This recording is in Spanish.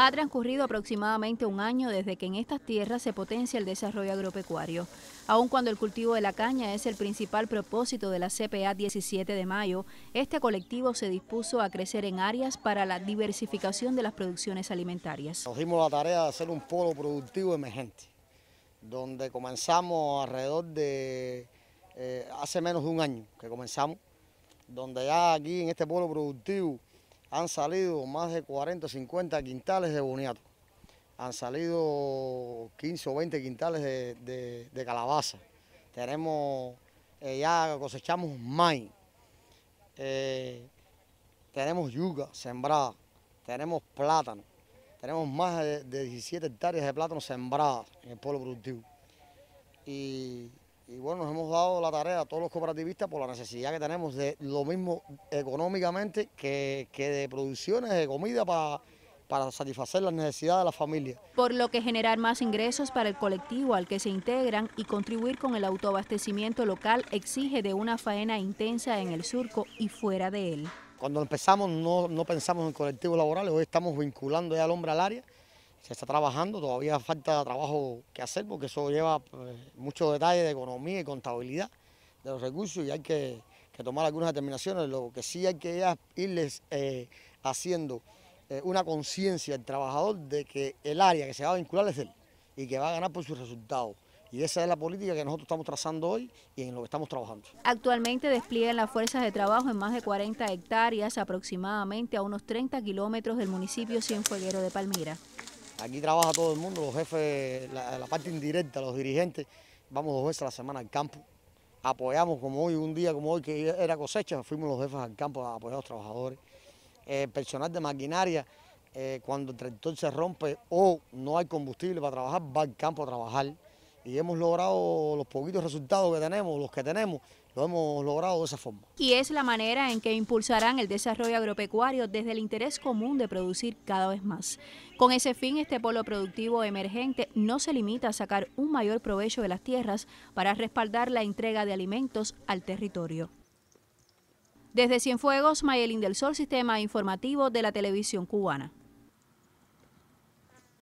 Ha transcurrido aproximadamente un año desde que en estas tierras se potencia el desarrollo agropecuario. Aun cuando el cultivo de la caña es el principal propósito de la CPA 17 de mayo, este colectivo se dispuso a crecer en áreas para la diversificación de las producciones alimentarias. Nos dimos la tarea de hacer un polo productivo emergente, donde comenzamos alrededor de eh, hace menos de un año que comenzamos, donde ya aquí en este polo productivo han salido más de 40 o 50 quintales de boniato, han salido 15 o 20 quintales de, calabaza, tenemos, eh, ya cosechamos maíz, eh, tenemos yuca sembrada, tenemos plátano, tenemos más de, 17 hectáreas de plátano sembrada en el pueblo productivo. Y y bueno, nos hemos dado la tarea a todos los cooperativistas por la necesidad que tenemos de lo mismo económicamente que, de producciones de comida para satisfacer las necesidades de la familia. Por lo que generar más ingresos para el colectivo al que se integran y contribuir con el autoabastecimiento local exige de una faena intensa en el surco y fuera de él. Cuando empezamos no, no pensamos en colectivos laborales, hoy estamos vinculando ya al hombre al área se está trabajando, todavía falta trabajo que hacer porque eso lleva pues, muchos detalles de economía y contabilidad de los recursos y hay que, tomar algunas determinaciones. Lo que sí hay que irles eh, haciendo eh, una conciencia al trabajador de que el área que se va a vincular es él y que va a ganar por sus resultados. Y esa es la política que nosotros estamos trazando hoy y en lo que estamos trabajando. Actualmente despliegan las fuerzas de trabajo en más de 40 hectáreas, aproximadamente a unos 30 kilómetros del municipio Cienfueguero de Palmira. Aquí trabaja todo el mundo, los jefes, la, parte indirecta, los dirigentes. Vamos dos veces a la semana al campo. Apoyamos como hoy, un día como hoy que era cosecha, fuimos los jefes al campo a apoyar a los trabajadores. El eh, personal de maquinaria, eh, cuando el tractor se rompe o no hay combustible para trabajar, va al campo a trabajar y hemos logrado los poquitos resultados que tenemos, los que tenemos, lo hemos logrado de esa forma. Y es la manera en que impulsarán el desarrollo agropecuario desde el interés común de producir cada vez más. Con ese fin, este polo productivo emergente no se limita a sacar un mayor provecho de las tierras para respaldar la entrega de alimentos al territorio. Desde Cienfuegos, Mayelín del Sol, Sistema Informativo de la Televisión Cubana.